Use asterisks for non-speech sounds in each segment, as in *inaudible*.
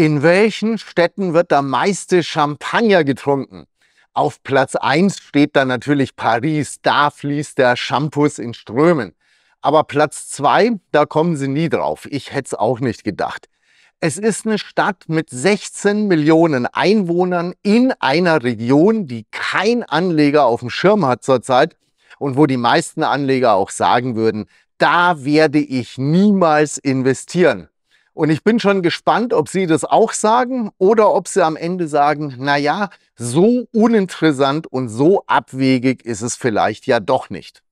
In welchen Städten wird der meiste Champagner getrunken? Auf Platz 1 steht dann natürlich Paris, da fließt der Shampoos in Strömen. Aber Platz 2, da kommen sie nie drauf. Ich hätte es auch nicht gedacht. Es ist eine Stadt mit 16 Millionen Einwohnern in einer Region, die kein Anleger auf dem Schirm hat zurzeit und wo die meisten Anleger auch sagen würden, da werde ich niemals investieren. Und ich bin schon gespannt, ob Sie das auch sagen oder ob Sie am Ende sagen, naja, so uninteressant und so abwegig ist es vielleicht ja doch nicht.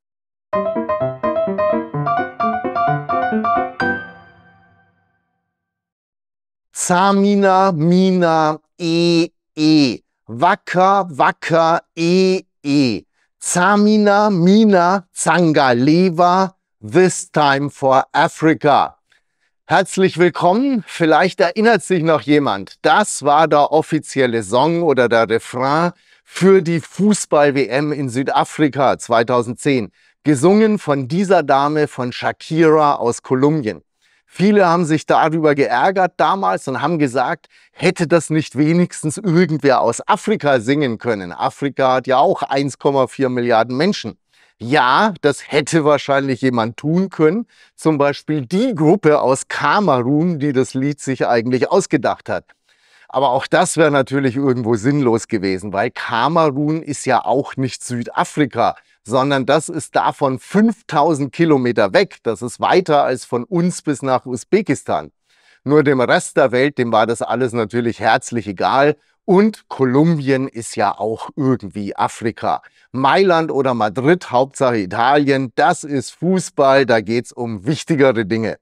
Zamina, Mina, E, E. Wacker, Wacker, E, E. Zamina, Mina, Zanga, Leva, This Time for Africa. Herzlich willkommen. Vielleicht erinnert sich noch jemand. Das war der offizielle Song oder der Refrain für die Fußball-WM in Südafrika 2010. Gesungen von dieser Dame von Shakira aus Kolumbien. Viele haben sich darüber geärgert damals und haben gesagt, hätte das nicht wenigstens irgendwer aus Afrika singen können. Afrika hat ja auch 1,4 Milliarden Menschen. Ja, das hätte wahrscheinlich jemand tun können. Zum Beispiel die Gruppe aus Kamerun, die das Lied sich eigentlich ausgedacht hat. Aber auch das wäre natürlich irgendwo sinnlos gewesen, weil Kamerun ist ja auch nicht Südafrika, sondern das ist davon 5000 Kilometer weg. Das ist weiter als von uns bis nach Usbekistan. Nur dem Rest der Welt, dem war das alles natürlich herzlich egal und Kolumbien ist ja auch irgendwie Afrika. Mailand oder Madrid, Hauptsache Italien, das ist Fußball, da geht es um wichtigere Dinge.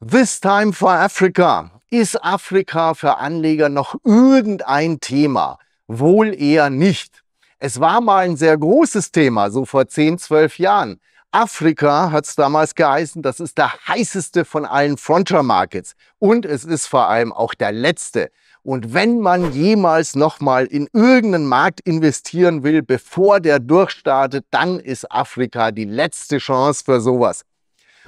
This time for Africa. Ist Afrika für Anleger noch irgendein Thema? Wohl eher nicht. Es war mal ein sehr großes Thema, so vor 10, 12 Jahren. Afrika hat es damals geheißen, das ist der heißeste von allen Frontier Markets. Und es ist vor allem auch der letzte. Und wenn man jemals nochmal in irgendeinen Markt investieren will, bevor der durchstartet, dann ist Afrika die letzte Chance für sowas.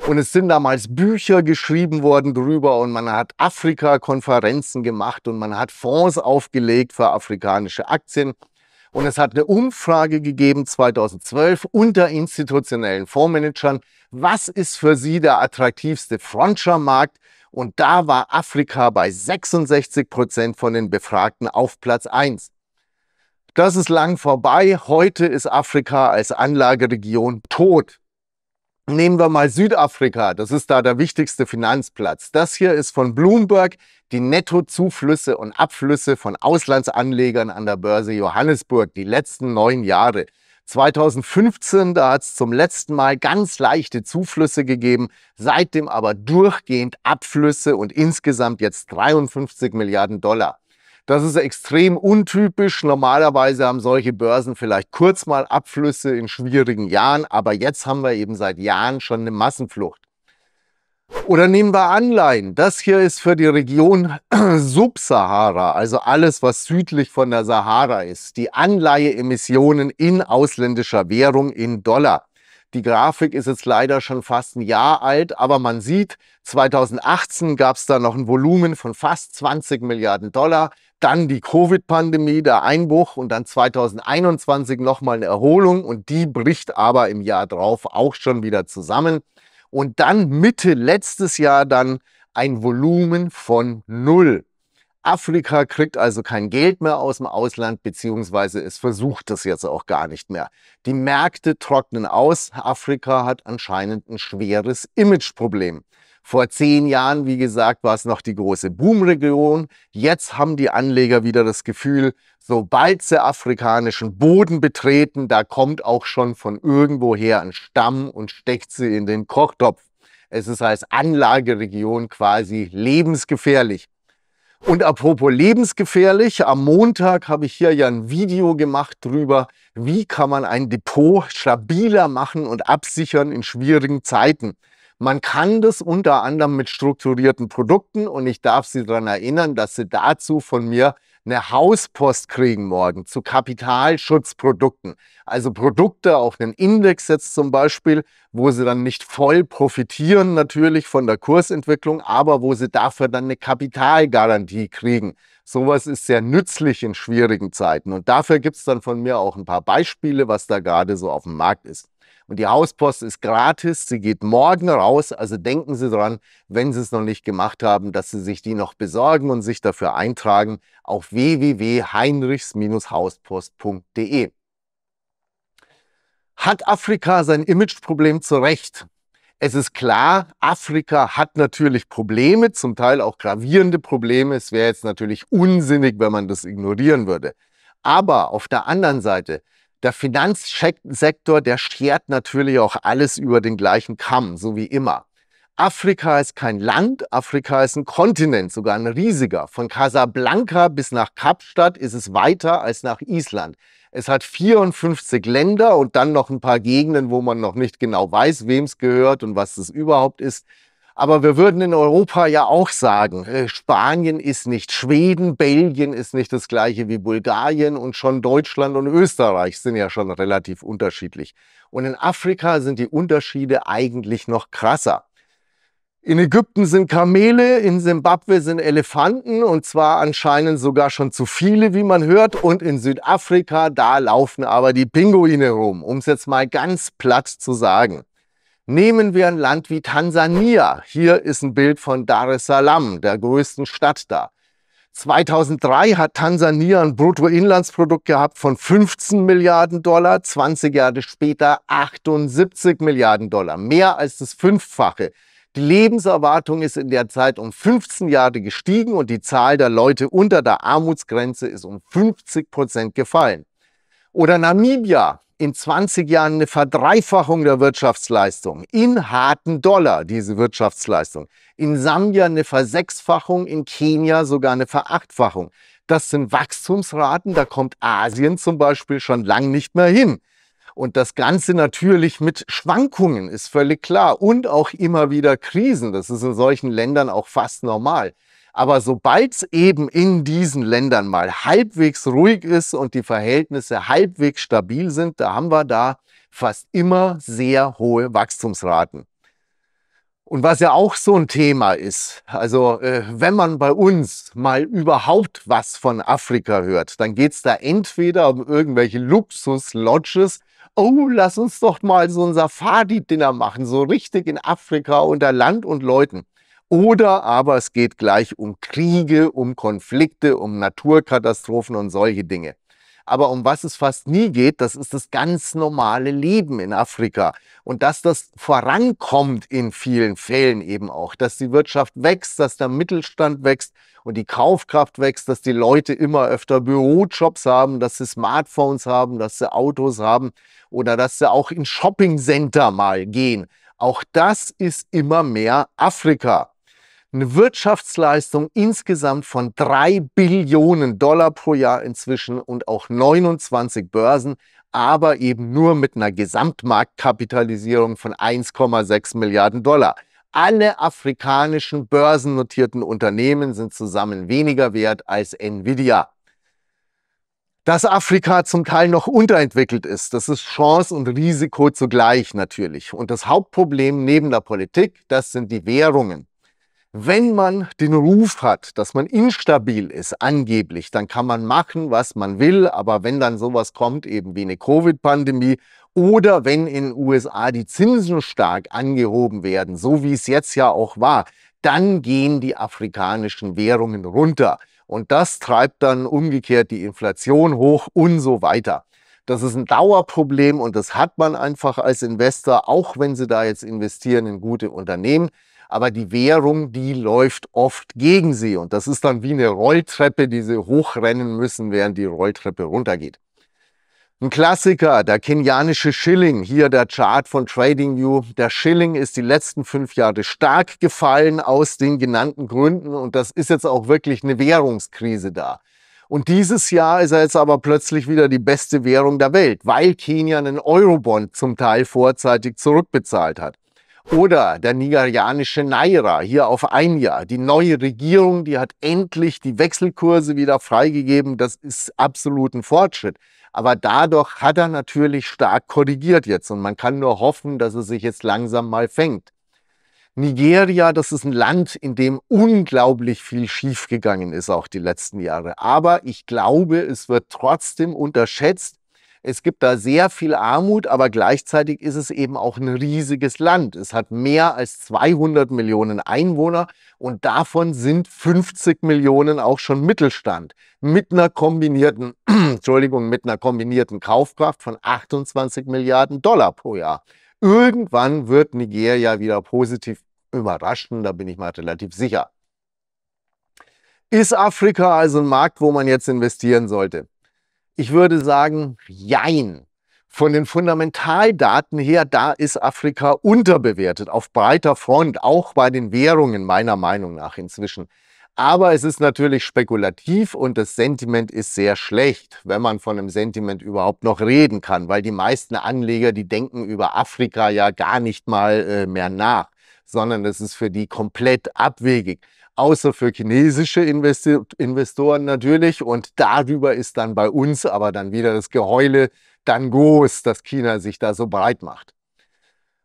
Und es sind damals Bücher geschrieben worden drüber und man hat Afrika-Konferenzen gemacht und man hat Fonds aufgelegt für afrikanische Aktien. Und es hat eine Umfrage gegeben 2012 unter institutionellen Fondsmanagern. Was ist für Sie der attraktivste Frontier-Markt? Und da war Afrika bei 66 Prozent von den Befragten auf Platz 1. Das ist lang vorbei. Heute ist Afrika als Anlageregion tot. Nehmen wir mal Südafrika, das ist da der wichtigste Finanzplatz. Das hier ist von Bloomberg die Nettozuflüsse und Abflüsse von Auslandsanlegern an der Börse Johannesburg die letzten neun Jahre. 2015, da hat es zum letzten Mal ganz leichte Zuflüsse gegeben, seitdem aber durchgehend Abflüsse und insgesamt jetzt 53 Milliarden Dollar. Das ist extrem untypisch. Normalerweise haben solche Börsen vielleicht kurz mal Abflüsse in schwierigen Jahren, aber jetzt haben wir eben seit Jahren schon eine Massenflucht. Oder nehmen wir Anleihen. Das hier ist für die Region *clears throat* Subsahara, also alles, was südlich von der Sahara ist. Die Anleiheemissionen in ausländischer Währung in Dollar. Die Grafik ist jetzt leider schon fast ein Jahr alt, aber man sieht, 2018 gab es da noch ein Volumen von fast 20 Milliarden Dollar, dann die Covid-Pandemie, der Einbruch und dann 2021 nochmal eine Erholung und die bricht aber im Jahr drauf auch schon wieder zusammen und dann Mitte letztes Jahr dann ein Volumen von null. Afrika kriegt also kein Geld mehr aus dem Ausland, beziehungsweise es versucht das jetzt auch gar nicht mehr. Die Märkte trocknen aus. Afrika hat anscheinend ein schweres Imageproblem. Vor zehn Jahren, wie gesagt, war es noch die große Boomregion. Jetzt haben die Anleger wieder das Gefühl, sobald sie afrikanischen Boden betreten, da kommt auch schon von irgendwoher ein Stamm und steckt sie in den Kochtopf. Es ist als Anlageregion quasi lebensgefährlich. Und apropos lebensgefährlich, am Montag habe ich hier ja ein Video gemacht drüber, wie kann man ein Depot stabiler machen und absichern in schwierigen Zeiten. Man kann das unter anderem mit strukturierten Produkten und ich darf Sie daran erinnern, dass Sie dazu von mir eine Hauspost kriegen morgen zu Kapitalschutzprodukten. Also Produkte auf einen Index jetzt zum Beispiel, wo sie dann nicht voll profitieren natürlich von der Kursentwicklung, aber wo sie dafür dann eine Kapitalgarantie kriegen. Sowas ist sehr nützlich in schwierigen Zeiten und dafür gibt es dann von mir auch ein paar Beispiele, was da gerade so auf dem Markt ist. Und die Hauspost ist gratis, sie geht morgen raus. Also denken Sie dran, wenn Sie es noch nicht gemacht haben, dass Sie sich die noch besorgen und sich dafür eintragen auf www.heinrichs-hauspost.de. Hat Afrika sein Imageproblem zu Recht? Es ist klar, Afrika hat natürlich Probleme, zum Teil auch gravierende Probleme. Es wäre jetzt natürlich unsinnig, wenn man das ignorieren würde. Aber auf der anderen Seite der Finanzsektor, der schert natürlich auch alles über den gleichen Kamm, so wie immer. Afrika ist kein Land, Afrika ist ein Kontinent, sogar ein riesiger. Von Casablanca bis nach Kapstadt ist es weiter als nach Island. Es hat 54 Länder und dann noch ein paar Gegenden, wo man noch nicht genau weiß, wem es gehört und was es überhaupt ist. Aber wir würden in Europa ja auch sagen, äh, Spanien ist nicht Schweden, Belgien ist nicht das gleiche wie Bulgarien und schon Deutschland und Österreich sind ja schon relativ unterschiedlich. Und in Afrika sind die Unterschiede eigentlich noch krasser. In Ägypten sind Kamele, in Simbabwe sind Elefanten und zwar anscheinend sogar schon zu viele, wie man hört. Und in Südafrika, da laufen aber die Pinguine rum, um es jetzt mal ganz platt zu sagen. Nehmen wir ein Land wie Tansania. Hier ist ein Bild von Dar es Salaam, der größten Stadt da. 2003 hat Tansania ein Bruttoinlandsprodukt gehabt von 15 Milliarden Dollar, 20 Jahre später 78 Milliarden Dollar, mehr als das Fünffache. Die Lebenserwartung ist in der Zeit um 15 Jahre gestiegen und die Zahl der Leute unter der Armutsgrenze ist um 50 Prozent gefallen. Oder Namibia, in 20 Jahren eine Verdreifachung der Wirtschaftsleistung in harten Dollar, diese Wirtschaftsleistung. In Sambia eine Versechsfachung, in Kenia sogar eine Verachtfachung. Das sind Wachstumsraten, da kommt Asien zum Beispiel schon lang nicht mehr hin. Und das Ganze natürlich mit Schwankungen, ist völlig klar. Und auch immer wieder Krisen, das ist in solchen Ländern auch fast normal. Aber sobald es eben in diesen Ländern mal halbwegs ruhig ist und die Verhältnisse halbwegs stabil sind, da haben wir da fast immer sehr hohe Wachstumsraten. Und was ja auch so ein Thema ist, also äh, wenn man bei uns mal überhaupt was von Afrika hört, dann geht es da entweder um irgendwelche Luxus-Lodges, oh, lass uns doch mal so ein Safari-Dinner machen, so richtig in Afrika unter Land und Leuten. Oder aber es geht gleich um Kriege, um Konflikte, um Naturkatastrophen und solche Dinge. Aber um was es fast nie geht, das ist das ganz normale Leben in Afrika. Und dass das vorankommt in vielen Fällen eben auch, dass die Wirtschaft wächst, dass der Mittelstand wächst und die Kaufkraft wächst, dass die Leute immer öfter Bürojobs haben, dass sie Smartphones haben, dass sie Autos haben oder dass sie auch in Shoppingcenter mal gehen. Auch das ist immer mehr Afrika eine Wirtschaftsleistung insgesamt von 3 Billionen Dollar pro Jahr inzwischen und auch 29 Börsen, aber eben nur mit einer Gesamtmarktkapitalisierung von 1,6 Milliarden Dollar. Alle afrikanischen börsennotierten Unternehmen sind zusammen weniger wert als Nvidia. Dass Afrika zum Teil noch unterentwickelt ist, das ist Chance und Risiko zugleich natürlich. Und das Hauptproblem neben der Politik, das sind die Währungen. Wenn man den Ruf hat, dass man instabil ist, angeblich, dann kann man machen, was man will. Aber wenn dann sowas kommt, eben wie eine Covid-Pandemie oder wenn in den USA die Zinsen stark angehoben werden, so wie es jetzt ja auch war, dann gehen die afrikanischen Währungen runter. Und das treibt dann umgekehrt die Inflation hoch und so weiter. Das ist ein Dauerproblem und das hat man einfach als Investor, auch wenn Sie da jetzt investieren in gute Unternehmen aber die Währung, die läuft oft gegen sie. Und das ist dann wie eine Rolltreppe, die sie hochrennen müssen, während die Rolltreppe runtergeht. Ein Klassiker, der kenianische Schilling, hier der Chart von TradingView. Der Schilling ist die letzten fünf Jahre stark gefallen aus den genannten Gründen und das ist jetzt auch wirklich eine Währungskrise da. Und dieses Jahr ist er jetzt aber plötzlich wieder die beste Währung der Welt, weil Kenia einen Eurobond zum Teil vorzeitig zurückbezahlt hat. Oder der nigerianische Naira hier auf ein Jahr. Die neue Regierung, die hat endlich die Wechselkurse wieder freigegeben. Das ist absolut ein Fortschritt. Aber dadurch hat er natürlich stark korrigiert jetzt und man kann nur hoffen, dass er sich jetzt langsam mal fängt. Nigeria, das ist ein Land, in dem unglaublich viel schiefgegangen ist, auch die letzten Jahre. Aber ich glaube, es wird trotzdem unterschätzt, es gibt da sehr viel Armut, aber gleichzeitig ist es eben auch ein riesiges Land. Es hat mehr als 200 Millionen Einwohner und davon sind 50 Millionen auch schon Mittelstand. Mit einer kombinierten, *clears throat* Entschuldigung, mit einer kombinierten Kaufkraft von 28 Milliarden Dollar pro Jahr. Irgendwann wird Nigeria wieder positiv überraschen, da bin ich mal relativ sicher. Ist Afrika also ein Markt, wo man jetzt investieren sollte? Ich würde sagen, jein. Von den Fundamentaldaten her, da ist Afrika unterbewertet, auf breiter Front, auch bei den Währungen meiner Meinung nach inzwischen. Aber es ist natürlich spekulativ und das Sentiment ist sehr schlecht, wenn man von einem Sentiment überhaupt noch reden kann, weil die meisten Anleger, die denken über Afrika ja gar nicht mal äh, mehr nach, sondern es ist für die komplett abwegig außer für chinesische Investi Investoren natürlich. Und darüber ist dann bei uns aber dann wieder das Geheule dann groß, dass China sich da so breit macht.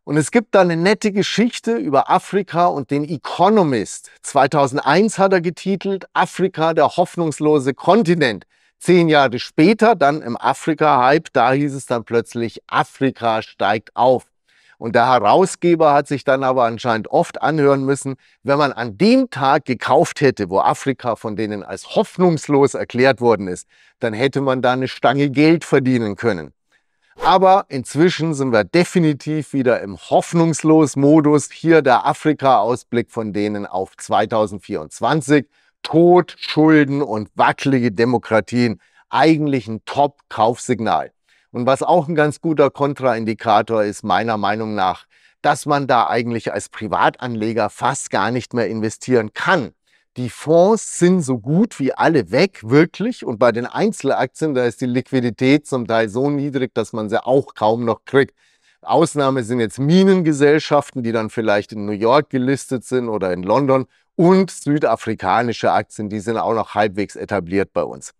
Und es gibt da eine nette Geschichte über Afrika und den Economist. 2001 hat er getitelt Afrika, der hoffnungslose Kontinent. Zehn Jahre später, dann im Afrika-Hype, da hieß es dann plötzlich, Afrika steigt auf. Und der Herausgeber hat sich dann aber anscheinend oft anhören müssen, wenn man an dem Tag gekauft hätte, wo Afrika von denen als hoffnungslos erklärt worden ist, dann hätte man da eine Stange Geld verdienen können. Aber inzwischen sind wir definitiv wieder im hoffnungslos Modus. Hier der Afrika-Ausblick von denen auf 2024. Tod, Schulden und wackelige Demokratien. Eigentlich ein Top-Kaufsignal. Und was auch ein ganz guter Kontraindikator ist, meiner Meinung nach, dass man da eigentlich als Privatanleger fast gar nicht mehr investieren kann. Die Fonds sind so gut wie alle weg, wirklich. Und bei den Einzelaktien, da ist die Liquidität zum Teil so niedrig, dass man sie auch kaum noch kriegt. Ausnahme sind jetzt Minengesellschaften, die dann vielleicht in New York gelistet sind oder in London und südafrikanische Aktien, die sind auch noch halbwegs etabliert bei uns.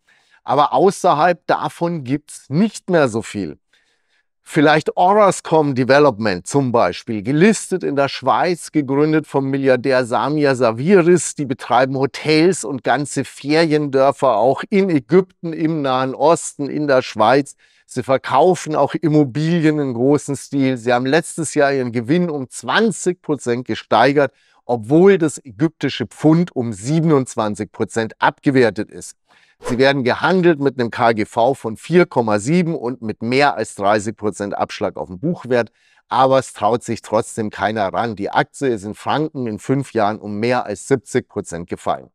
Aber außerhalb davon gibt es nicht mehr so viel. Vielleicht Orascom Development zum Beispiel, gelistet in der Schweiz, gegründet vom Milliardär Samia Saviris. Die betreiben Hotels und ganze Feriendörfer auch in Ägypten, im Nahen Osten, in der Schweiz. Sie verkaufen auch Immobilien in großen Stil. Sie haben letztes Jahr ihren Gewinn um 20 Prozent gesteigert, obwohl das ägyptische Pfund um 27 Prozent abgewertet ist. Sie werden gehandelt mit einem KGV von 4,7 und mit mehr als 30 Prozent Abschlag auf dem Buchwert. Aber es traut sich trotzdem keiner ran. Die Aktie ist in Franken in fünf Jahren um mehr als 70 Prozent gefallen.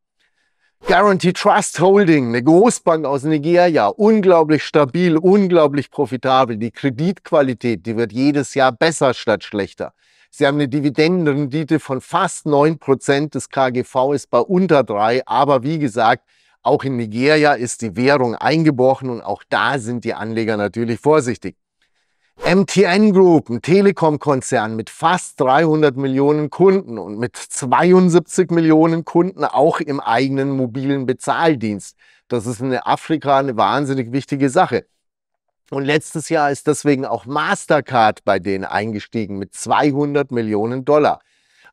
Guarantee Trust Holding, eine Großbank aus Nigeria, unglaublich stabil, unglaublich profitabel. Die Kreditqualität, die wird jedes Jahr besser statt schlechter. Sie haben eine Dividendenrendite von fast 9 Prozent. Das KGV ist bei unter drei, Aber wie gesagt, auch in Nigeria ist die Währung eingebrochen und auch da sind die Anleger natürlich vorsichtig. MTN Group, ein Telekom-Konzern mit fast 300 Millionen Kunden und mit 72 Millionen Kunden auch im eigenen mobilen Bezahldienst. Das ist in Afrika eine wahnsinnig wichtige Sache. Und letztes Jahr ist deswegen auch Mastercard bei denen eingestiegen mit 200 Millionen Dollar.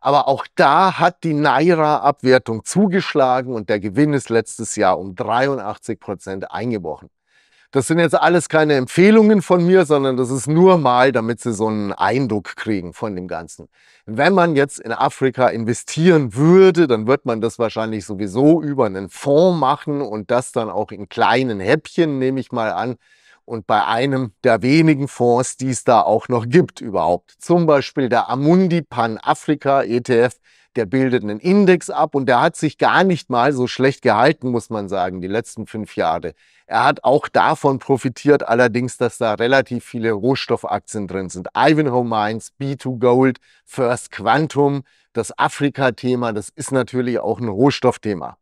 Aber auch da hat die Naira-Abwertung zugeschlagen und der Gewinn ist letztes Jahr um 83 Prozent eingebrochen. Das sind jetzt alles keine Empfehlungen von mir, sondern das ist nur mal, damit Sie so einen Eindruck kriegen von dem Ganzen. Wenn man jetzt in Afrika investieren würde, dann wird man das wahrscheinlich sowieso über einen Fonds machen und das dann auch in kleinen Häppchen, nehme ich mal an und bei einem der wenigen Fonds, die es da auch noch gibt überhaupt. Zum Beispiel der Amundi Pan Afrika ETF, der bildet einen Index ab und der hat sich gar nicht mal so schlecht gehalten, muss man sagen, die letzten fünf Jahre. Er hat auch davon profitiert, allerdings, dass da relativ viele Rohstoffaktien drin sind. Ivanhoe Mines, B2 Gold, First Quantum, das Afrika-Thema, das ist natürlich auch ein Rohstoffthema.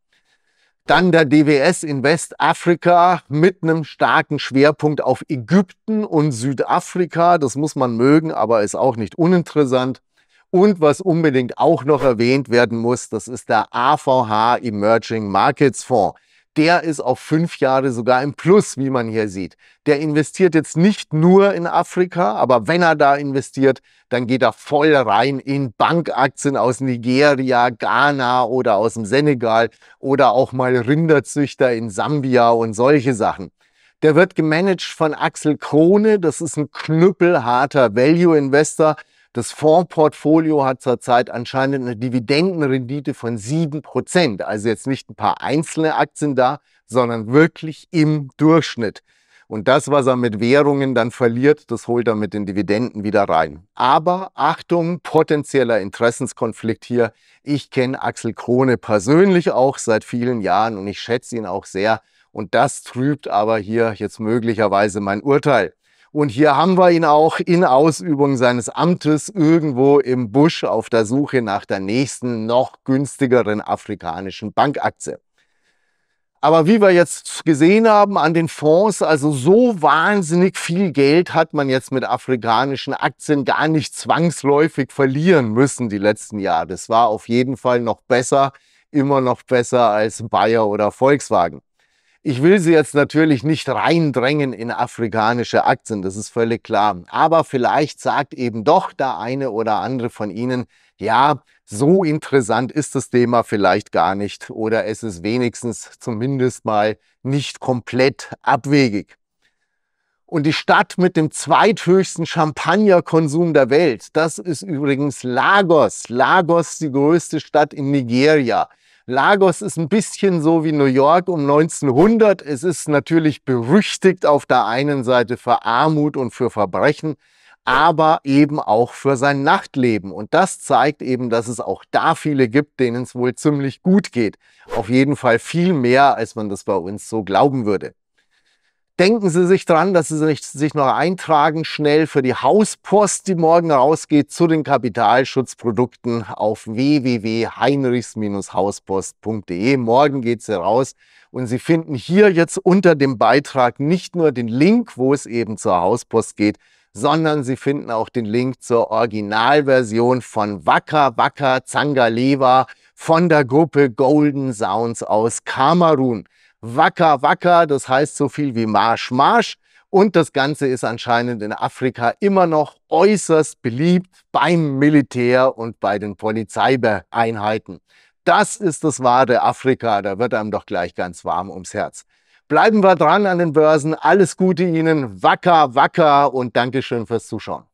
Dann der DWS in Westafrika mit einem starken Schwerpunkt auf Ägypten und Südafrika. Das muss man mögen, aber ist auch nicht uninteressant. Und was unbedingt auch noch erwähnt werden muss, das ist der AVH Emerging Markets Fonds der ist auf fünf Jahre sogar im Plus, wie man hier sieht. Der investiert jetzt nicht nur in Afrika, aber wenn er da investiert, dann geht er voll rein in Bankaktien aus Nigeria, Ghana oder aus dem Senegal oder auch mal Rinderzüchter in Sambia und solche Sachen. Der wird gemanagt von Axel Krone, das ist ein knüppelharter Value-Investor, das Fondsportfolio hat zurzeit anscheinend eine Dividendenrendite von 7%. Also jetzt nicht ein paar einzelne Aktien da, sondern wirklich im Durchschnitt. Und das, was er mit Währungen dann verliert, das holt er mit den Dividenden wieder rein. Aber Achtung, potenzieller Interessenskonflikt hier. Ich kenne Axel Krone persönlich auch seit vielen Jahren und ich schätze ihn auch sehr. Und das trübt aber hier jetzt möglicherweise mein Urteil. Und hier haben wir ihn auch in Ausübung seines Amtes irgendwo im Busch auf der Suche nach der nächsten, noch günstigeren afrikanischen Bankaktie. Aber wie wir jetzt gesehen haben an den Fonds, also so wahnsinnig viel Geld hat man jetzt mit afrikanischen Aktien gar nicht zwangsläufig verlieren müssen die letzten Jahre. Das war auf jeden Fall noch besser, immer noch besser als Bayer oder Volkswagen. Ich will Sie jetzt natürlich nicht reindrängen in afrikanische Aktien, das ist völlig klar. Aber vielleicht sagt eben doch der eine oder andere von Ihnen, ja, so interessant ist das Thema vielleicht gar nicht oder es ist wenigstens zumindest mal nicht komplett abwegig. Und die Stadt mit dem zweithöchsten Champagnerkonsum der Welt, das ist übrigens Lagos. Lagos, die größte Stadt in Nigeria. Lagos ist ein bisschen so wie New York um 1900. Es ist natürlich berüchtigt auf der einen Seite für Armut und für Verbrechen, aber eben auch für sein Nachtleben. Und das zeigt eben, dass es auch da viele gibt, denen es wohl ziemlich gut geht. Auf jeden Fall viel mehr, als man das bei uns so glauben würde. Denken Sie sich dran, dass Sie sich noch eintragen schnell für die Hauspost, die morgen rausgeht, zu den Kapitalschutzprodukten auf www.heinrichs-hauspost.de. Morgen geht sie raus und Sie finden hier jetzt unter dem Beitrag nicht nur den Link, wo es eben zur Hauspost geht, sondern Sie finden auch den Link zur Originalversion von Wacker Wacker Zangaleva von der Gruppe Golden Sounds aus Kamerun. Wacker Wacker, das heißt so viel wie Marsch Marsch. Und das Ganze ist anscheinend in Afrika immer noch äußerst beliebt beim Militär und bei den Polizeieinheiten. Das ist das wahre Afrika, da wird einem doch gleich ganz warm ums Herz. Bleiben wir dran an den Börsen, alles Gute Ihnen, Wacker Wacker und Dankeschön fürs Zuschauen.